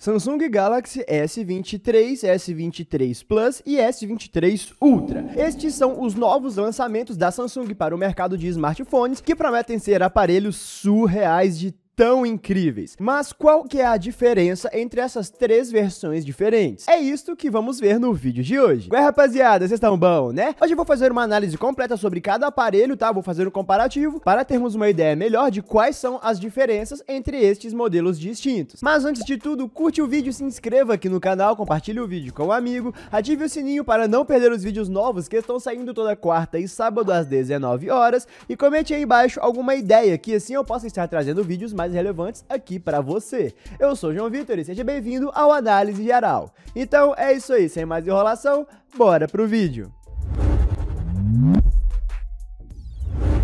Samsung Galaxy S23, S23 Plus e S23 Ultra. Estes são os novos lançamentos da Samsung para o mercado de smartphones que prometem ser aparelhos surreais de tão incríveis. Mas qual que é a diferença entre essas três versões diferentes? É isso que vamos ver no vídeo de hoje. Ué, rapaziada, vocês estão bom, né? Hoje eu vou fazer uma análise completa sobre cada aparelho, tá? Vou fazer um comparativo para termos uma ideia melhor de quais são as diferenças entre estes modelos distintos. Mas antes de tudo, curte o vídeo, se inscreva aqui no canal, compartilhe o vídeo com um amigo, ative o sininho para não perder os vídeos novos que estão saindo toda quarta e sábado às 19 horas e comente aí embaixo alguma ideia que assim eu possa estar trazendo vídeos mais mais relevantes aqui para você. Eu sou João Vitor e seja bem-vindo ao Análise Geral. Então é isso aí, sem mais enrolação, bora pro vídeo.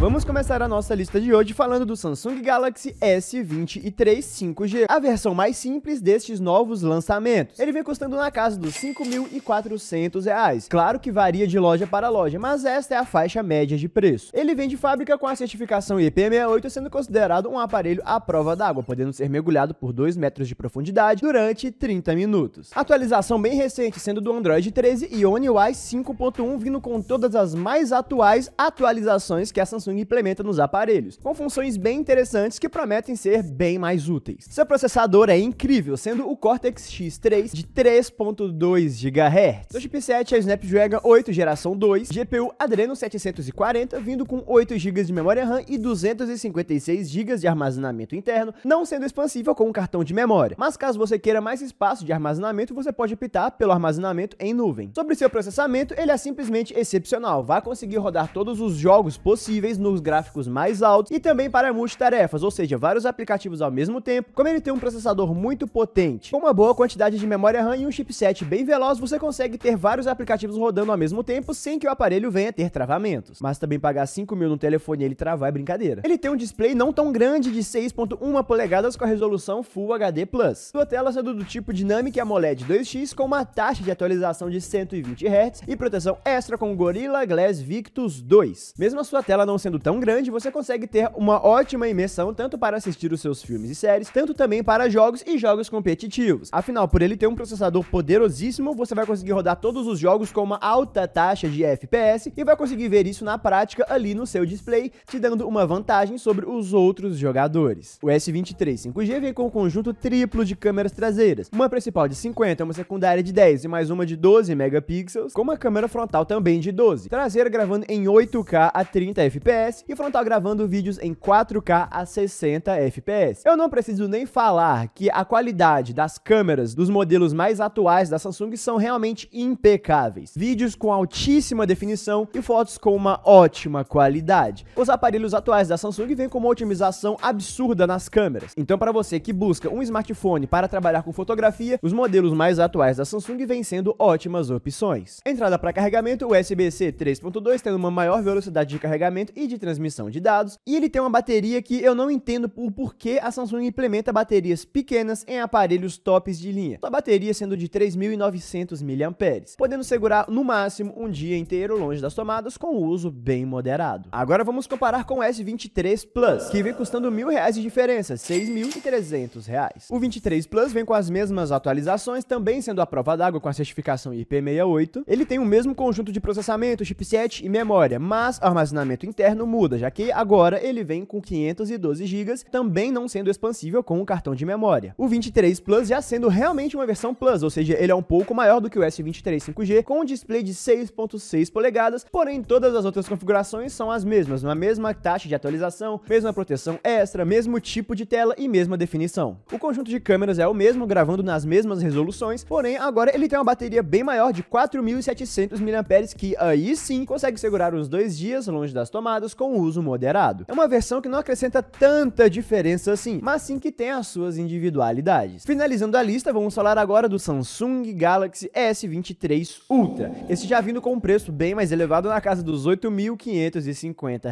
Vamos começar a nossa lista de hoje falando do Samsung Galaxy S23 5G, a versão mais simples destes novos lançamentos. Ele vem custando na casa dos R$ 5.400. Reais. Claro que varia de loja para loja, mas esta é a faixa média de preço. Ele vem de fábrica com a certificação IP68, sendo considerado um aparelho à prova d'água, podendo ser mergulhado por 2 metros de profundidade durante 30 minutos. Atualização bem recente, sendo do Android 13 e UI 5.1, vindo com todas as mais atuais atualizações que a Samsung Samsung implementa nos aparelhos, com funções bem interessantes que prometem ser bem mais úteis. Seu processador é incrível, sendo o Cortex X3 de 3.2 GHz. Seu chipset é Snapdragon 8 geração 2, GPU Adreno 740, vindo com 8 GB de memória RAM e 256 GB de armazenamento interno, não sendo expansível com um cartão de memória. Mas caso você queira mais espaço de armazenamento, você pode optar pelo armazenamento em nuvem. Sobre seu processamento, ele é simplesmente excepcional, vai conseguir rodar todos os jogos possíveis nos gráficos mais altos e também para multitarefas, ou seja, vários aplicativos ao mesmo tempo. Como ele tem um processador muito potente, com uma boa quantidade de memória RAM e um chipset bem veloz, você consegue ter vários aplicativos rodando ao mesmo tempo sem que o aparelho venha a ter travamentos. Mas também pagar 5 mil no telefone e ele travar é brincadeira. Ele tem um display não tão grande de 6.1 polegadas com a resolução Full HD+. Sua tela sendo do tipo Dynamic AMOLED 2X com uma taxa de atualização de 120 Hz e proteção extra com Gorilla Glass Victus 2. Mesmo a sua tela não sendo tão grande, você consegue ter uma ótima imersão tanto para assistir os seus filmes e séries, tanto também para jogos e jogos competitivos. Afinal, por ele ter um processador poderosíssimo, você vai conseguir rodar todos os jogos com uma alta taxa de FPS e vai conseguir ver isso na prática ali no seu display, te dando uma vantagem sobre os outros jogadores. O S23 5G vem com um conjunto triplo de câmeras traseiras, uma principal de 50, uma secundária de 10 e mais uma de 12 megapixels, com uma câmera frontal também de 12, traseira gravando em 8K a 30 FPS FPS e frontal tá gravando vídeos em 4K a 60 FPS. Eu não preciso nem falar que a qualidade das câmeras dos modelos mais atuais da Samsung são realmente impecáveis. Vídeos com altíssima definição e fotos com uma ótima qualidade. Os aparelhos atuais da Samsung vêm com uma otimização absurda nas câmeras. Então para você que busca um smartphone para trabalhar com fotografia, os modelos mais atuais da Samsung vêm sendo ótimas opções. Entrada para carregamento USB-C 3.2 tendo uma maior velocidade de carregamento e de transmissão de dados, e ele tem uma bateria que eu não entendo o porquê a Samsung implementa baterias pequenas em aparelhos tops de linha. Sua bateria sendo de 3.900 mAh, podendo segurar no máximo um dia inteiro longe das tomadas com o uso bem moderado. Agora vamos comparar com o S23 Plus, que vem custando mil reais de diferença, 6.300 reais. O 23 Plus vem com as mesmas atualizações, também sendo a prova d'água com a certificação IP68. Ele tem o mesmo conjunto de processamento, chipset e memória, mas armazenamento interno interno muda, já que agora ele vem com 512 GB, também não sendo expansível com o cartão de memória. O 23 Plus já sendo realmente uma versão Plus, ou seja, ele é um pouco maior do que o S23 5G, com um display de 6.6 polegadas, porém todas as outras configurações são as mesmas, na mesma taxa de atualização, mesma proteção extra, mesmo tipo de tela e mesma definição. O conjunto de câmeras é o mesmo, gravando nas mesmas resoluções, porém agora ele tem uma bateria bem maior de 4.700 mAh, que aí sim consegue segurar uns dois dias longe das tomadas, com uso moderado. É uma versão que não acrescenta tanta diferença assim, mas sim que tem as suas individualidades. Finalizando a lista, vamos falar agora do Samsung Galaxy S23 Ultra. Esse já vindo com um preço bem mais elevado na casa dos R$ 8.550.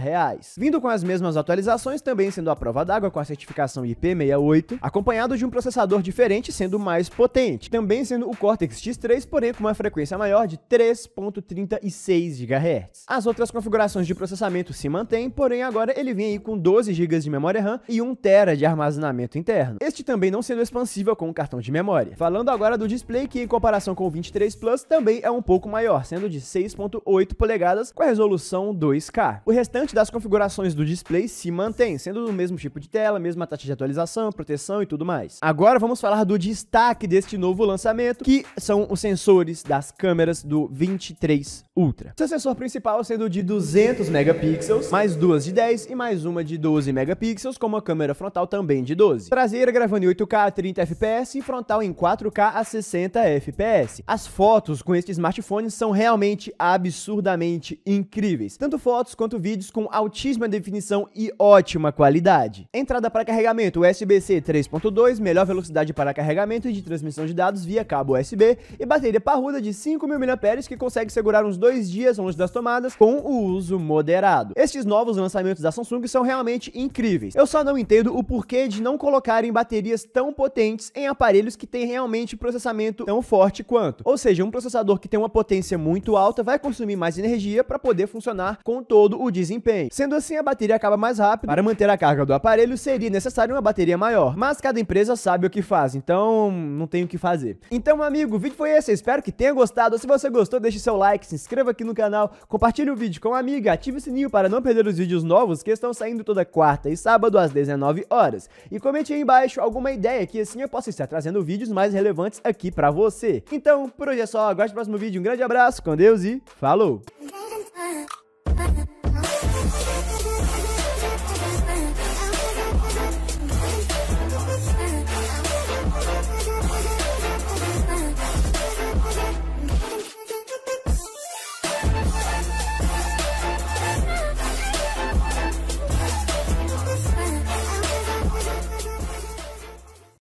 Vindo com as mesmas atualizações, também sendo a prova d'água com a certificação IP68, acompanhado de um processador diferente sendo mais potente, também sendo o Cortex X3, porém com uma frequência maior de 3.36 GHz. As outras configurações de processamento se mantém, porém agora ele vem aí com 12 GB de memória RAM e 1 TB de armazenamento interno. Este também não sendo expansível com o cartão de memória. Falando agora do display, que em comparação com o 23 Plus também é um pouco maior, sendo de 6.8 polegadas com a resolução 2K. O restante das configurações do display se mantém, sendo do mesmo tipo de tela, mesma taxa de atualização, proteção e tudo mais. Agora vamos falar do destaque deste novo lançamento, que são os sensores das câmeras do 23 Ultra. Seu sensor principal sendo de 200 megapixels megapixels, mais duas de 10 e mais uma de 12 megapixels, com uma câmera frontal também de 12. Traseira gravando em 8K a 30 fps e frontal em 4K a 60 fps. As fotos com este smartphone são realmente absurdamente incríveis, tanto fotos quanto vídeos com altíssima definição e ótima qualidade. Entrada para carregamento USB-C 3.2, melhor velocidade para carregamento e de transmissão de dados via cabo USB e bateria parruda de 5.000 mAh que consegue segurar uns dois dias longe das tomadas com o uso moderado. Estes novos lançamentos da Samsung são realmente incríveis. Eu só não entendo o porquê de não colocarem baterias tão potentes em aparelhos que têm realmente processamento tão forte quanto. Ou seja, um processador que tem uma potência muito alta vai consumir mais energia para poder funcionar com todo o desempenho. Sendo assim, a bateria acaba mais rápido. Para manter a carga do aparelho, seria necessário uma bateria maior. Mas cada empresa sabe o que faz, então não tem o que fazer. Então, amigo, o vídeo foi esse. espero que tenha gostado. Se você gostou, deixe seu like, se inscreva aqui no canal, compartilhe o vídeo com uma amiga, ative o sininho para não perder os vídeos novos que estão saindo toda quarta e sábado às 19 horas. E comente aí embaixo alguma ideia que assim eu possa estar trazendo vídeos mais relevantes aqui para você. Então, por hoje é só, aguarde o próximo vídeo, um grande abraço, com Deus e falou!